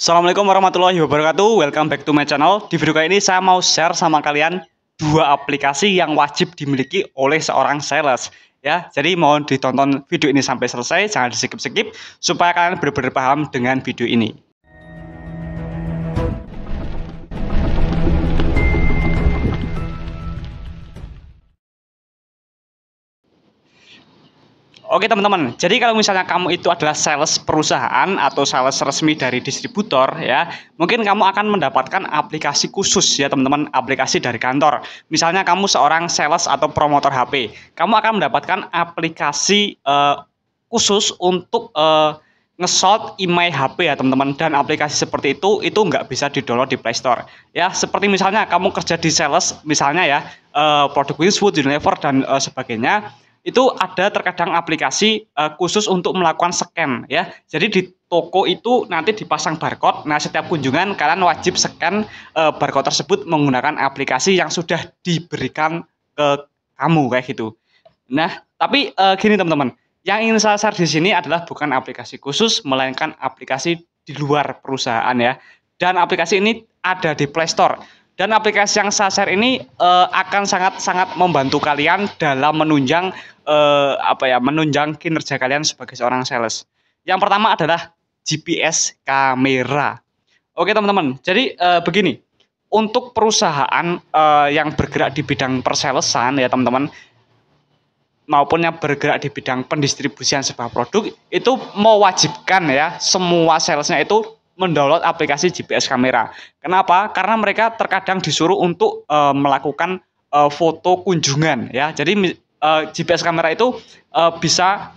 Assalamualaikum warahmatullahi wabarakatuh. Welcome back to my channel. Di video kali ini saya mau share sama kalian dua aplikasi yang wajib dimiliki oleh seorang sales. Ya, jadi mohon ditonton video ini sampai selesai, jangan di skip supaya kalian benar-benar paham dengan video ini. Oke teman-teman, jadi kalau misalnya kamu itu adalah sales perusahaan atau sales resmi dari distributor ya, mungkin kamu akan mendapatkan aplikasi khusus ya teman-teman, aplikasi dari kantor. Misalnya kamu seorang sales atau promotor HP, kamu akan mendapatkan aplikasi uh, khusus untuk uh, ngesort email HP ya teman-teman dan aplikasi seperti itu itu nggak bisa didownload di Play Store ya seperti misalnya kamu kerja di sales misalnya ya uh, produk Winswood, Unilever dan uh, sebagainya itu ada terkadang aplikasi uh, khusus untuk melakukan scan ya. Jadi di toko itu nanti dipasang barcode. Nah, setiap kunjungan kalian wajib scan uh, barcode tersebut menggunakan aplikasi yang sudah diberikan ke kamu kayak gitu. Nah, tapi uh, gini teman-teman, yang ingin saya share di sini adalah bukan aplikasi khusus melainkan aplikasi di luar perusahaan ya. Dan aplikasi ini ada di Play Store dan aplikasi yang saya share ini uh, akan sangat-sangat membantu kalian dalam menunjang uh, apa ya, menunjang kinerja kalian sebagai seorang sales. Yang pertama adalah GPS kamera. Oke, teman-teman. Jadi uh, begini, untuk perusahaan uh, yang bergerak di bidang perselesan ya, teman-teman, maupun yang bergerak di bidang pendistribusian sebuah produk itu mewajibkan ya semua salesnya itu mendownload aplikasi GPS kamera. Kenapa? Karena mereka terkadang disuruh untuk e, melakukan e, foto kunjungan ya. Jadi e, eh, GPS kamera itu e, bisa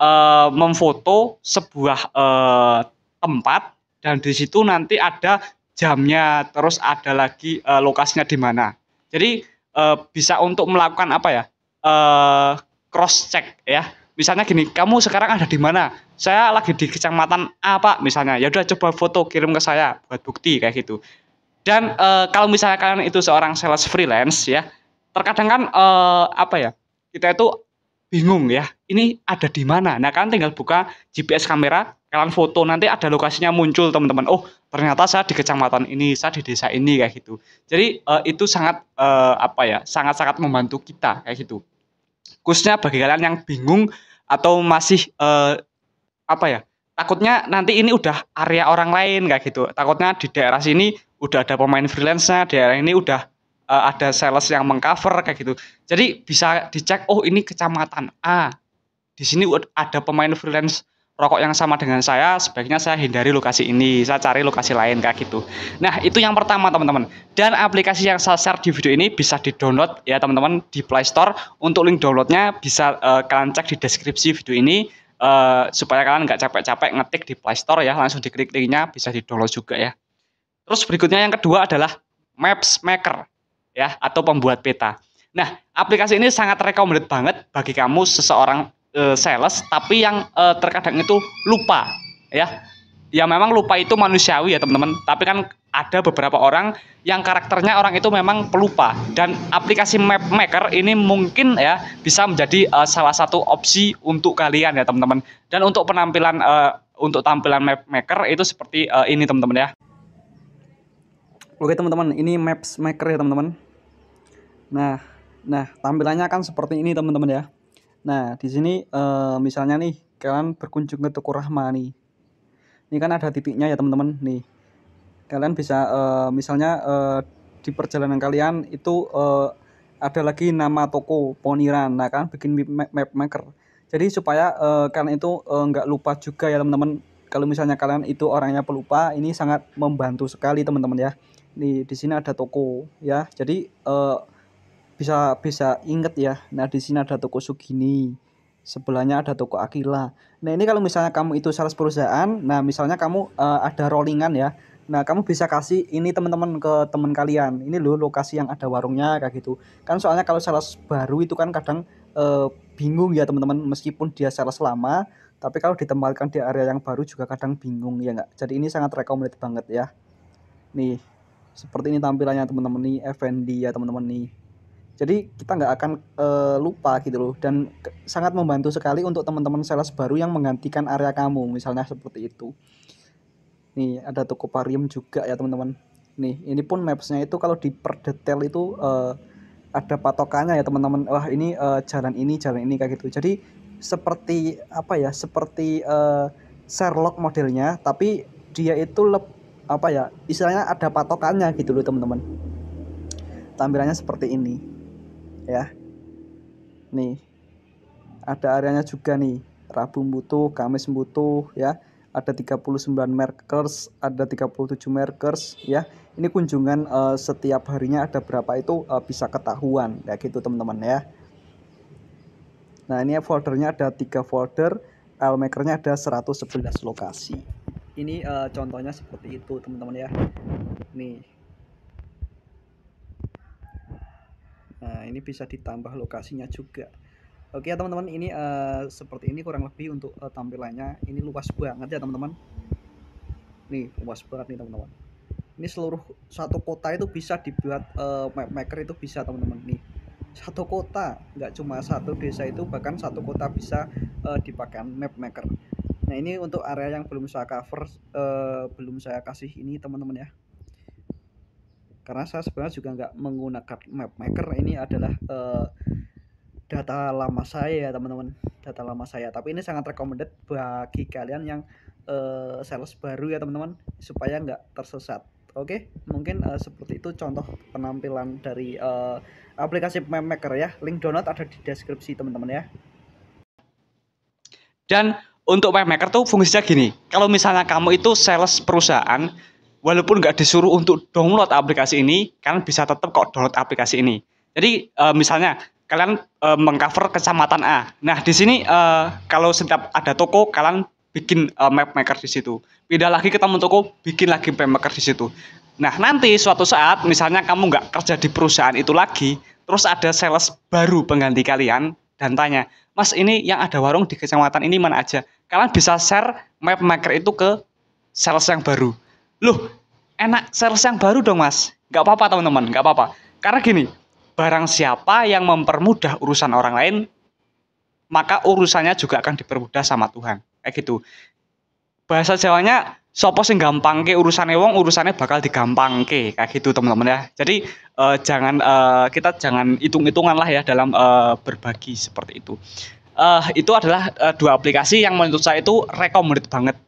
e, memfoto sebuah e, tempat dan di situ nanti ada jamnya, terus ada lagi e, lokasinya di mana. Jadi e, bisa untuk melakukan apa ya? E, cross check ya misalnya gini kamu sekarang ada di mana saya lagi di kecamatan apa misalnya ya udah coba foto kirim ke saya buat bukti kayak gitu dan e, kalau misalnya kalian itu seorang sales freelance ya terkadang kan e, apa ya kita itu bingung ya ini ada di mana nah kalian tinggal buka GPS kamera kalian foto nanti ada lokasinya muncul teman-teman oh ternyata saya di kecamatan ini saya di desa ini kayak gitu jadi e, itu sangat e, apa ya sangat sangat membantu kita kayak gitu khususnya bagi kalian yang bingung atau masih uh, apa ya takutnya nanti ini udah area orang lain kayak gitu takutnya di daerah sini udah ada pemain freelance-nya daerah ini udah uh, ada sales yang mengcover kayak gitu jadi bisa dicek oh ini kecamatan A di sini ada pemain freelance rokok yang sama dengan saya, sebaiknya saya hindari lokasi ini, saya cari lokasi lain kayak gitu. Nah, itu yang pertama teman-teman. Dan aplikasi yang saya share di video ini bisa di-download ya teman-teman di Play Store. Untuk link downloadnya bisa uh, kalian cek di deskripsi video ini uh, supaya kalian nggak capek-capek ngetik di Play Store ya, langsung diklik linknya bisa di-download juga ya. Terus berikutnya yang kedua adalah Maps Maker ya atau pembuat peta. Nah, aplikasi ini sangat recommended banget bagi kamu seseorang Eh, sales tapi yang e, terkadang itu lupa ya ya memang lupa itu manusiawi ya teman-teman tapi kan ada beberapa orang yang karakternya orang itu memang pelupa dan aplikasi map maker ini mungkin ya bisa menjadi uh, salah satu opsi untuk kalian ya teman-teman dan untuk penampilan uh, untuk tampilan map maker itu seperti uh, ini teman-teman ya oke teman-teman ini maps maker ya teman-teman nah nah tampilannya akan seperti ini teman-teman ya Nah, di sini uh, misalnya nih kalian berkunjung ke toko Rahma nih. Ini kan ada titiknya ya teman-teman nih. Kalian bisa uh, misalnya uh, di perjalanan kalian itu uh, ada lagi nama toko Poniran. Nah, kan bikin map, map maker. Jadi supaya uh, kalian itu uh, nggak lupa juga ya teman-teman. Kalau misalnya kalian itu orangnya pelupa, ini sangat membantu sekali teman-teman ya. Nih di sini ada toko ya. Jadi uh, bisa bisa inget ya nah di sini ada toko Sugini sebelahnya ada toko Akila nah ini kalau misalnya kamu itu sales perusahaan nah misalnya kamu uh, ada rollingan ya Nah, kamu bisa kasih ini teman-teman ke teman kalian. Ini loh lokasi yang ada warungnya kayak gitu. Kan soalnya kalau sales baru itu kan kadang uh, bingung ya teman-teman meskipun dia sales lama, tapi kalau ditempatkan di area yang baru juga kadang bingung ya nggak. Jadi ini sangat recommended banget ya. Nih, seperti ini tampilannya teman-teman nih Effendi ya teman-teman nih jadi kita nggak akan uh, lupa gitu loh dan sangat membantu sekali untuk teman-teman sales baru yang menggantikan area kamu misalnya seperti itu nih ada toko parium juga ya teman-teman nih ini pun mapsnya itu kalau di per detail itu uh, ada patokannya ya teman-teman wah ini uh, jalan ini jalan ini kayak gitu jadi seperti apa ya seperti uh, Sherlock modelnya tapi dia itu lep apa ya istilahnya ada patokannya gitu loh teman-teman tampilannya seperti ini ya nih ada areanya juga nih Rabu butuh, Kamis butuh ya. Ada 39 markers, ada 37 markers ya. Ini kunjungan uh, setiap harinya ada berapa itu uh, bisa ketahuan ya gitu teman-teman ya. Nah, ini foldernya ada 3 folder, lmaker makernya ada 111 lokasi. Ini uh, contohnya seperti itu teman-teman ya. Nih ini bisa ditambah lokasinya juga Oke ya teman-teman ini uh, seperti ini kurang lebih untuk uh, tampilannya ini luas banget ya teman-teman nih luas banget nih teman-teman ini seluruh satu kota itu bisa dibuat uh, eh, map maker itu bisa teman-teman nih satu kota nggak cuma satu desa itu bahkan satu kota bisa uh, dipakai map maker nah ini untuk area yang belum saya cover uh, belum saya kasih ini teman-teman ya karena saya sebenarnya juga nggak menggunakan map maker ini adalah uh, data lama saya teman-teman data lama saya tapi ini sangat recommended bagi kalian yang uh, sales baru ya teman-teman supaya nggak tersesat oke mungkin uh, seperti itu contoh penampilan dari uh, aplikasi map maker ya link download ada di deskripsi teman-teman ya dan untuk map maker tuh fungsinya gini kalau misalnya kamu itu sales perusahaan walaupun nggak disuruh untuk download aplikasi ini, kalian bisa tetap kok download aplikasi ini. Jadi e, misalnya kalian e, mengcover kecamatan A. Nah di sini e, kalau setiap ada toko kalian bikin e, map maker di situ. Pindah lagi ketemu toko, bikin lagi map maker di situ. Nah nanti suatu saat misalnya kamu nggak kerja di perusahaan itu lagi, terus ada sales baru pengganti kalian dan tanya, Mas ini yang ada warung di kecamatan ini mana aja? Kalian bisa share map maker itu ke sales yang baru. Loh, enak sales yang baru dong mas. Gak apa-apa teman-teman, gak apa-apa. Karena gini, barang siapa yang mempermudah urusan orang lain, maka urusannya juga akan dipermudah sama Tuhan. Kayak gitu. Bahasa Jawanya, sopo sing gampang ke urusannya wong, urusannya bakal digampang ke. Kayak gitu teman-teman ya. Jadi eh, jangan eh, kita jangan hitung-hitungan lah ya dalam eh, berbagi seperti itu. Eh, itu adalah eh, dua aplikasi yang menurut saya itu recommended banget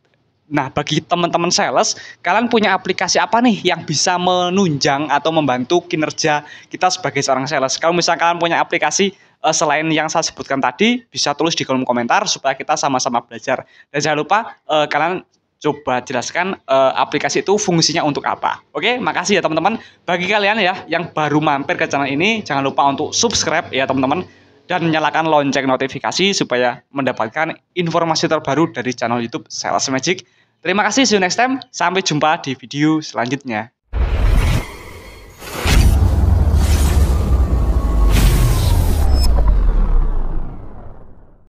Nah, bagi teman-teman sales, kalian punya aplikasi apa nih yang bisa menunjang atau membantu kinerja kita sebagai seorang sales? Kalau misalnya kalian punya aplikasi eh, selain yang saya sebutkan tadi, bisa tulis di kolom komentar supaya kita sama-sama belajar. Dan jangan lupa eh, kalian coba jelaskan eh, aplikasi itu fungsinya untuk apa. Oke, makasih ya teman-teman. Bagi kalian ya yang baru mampir ke channel ini, jangan lupa untuk subscribe ya teman-teman dan nyalakan lonceng notifikasi supaya mendapatkan informasi terbaru dari channel YouTube Sales Magic. Terima kasih, see you next time. Sampai jumpa di video selanjutnya.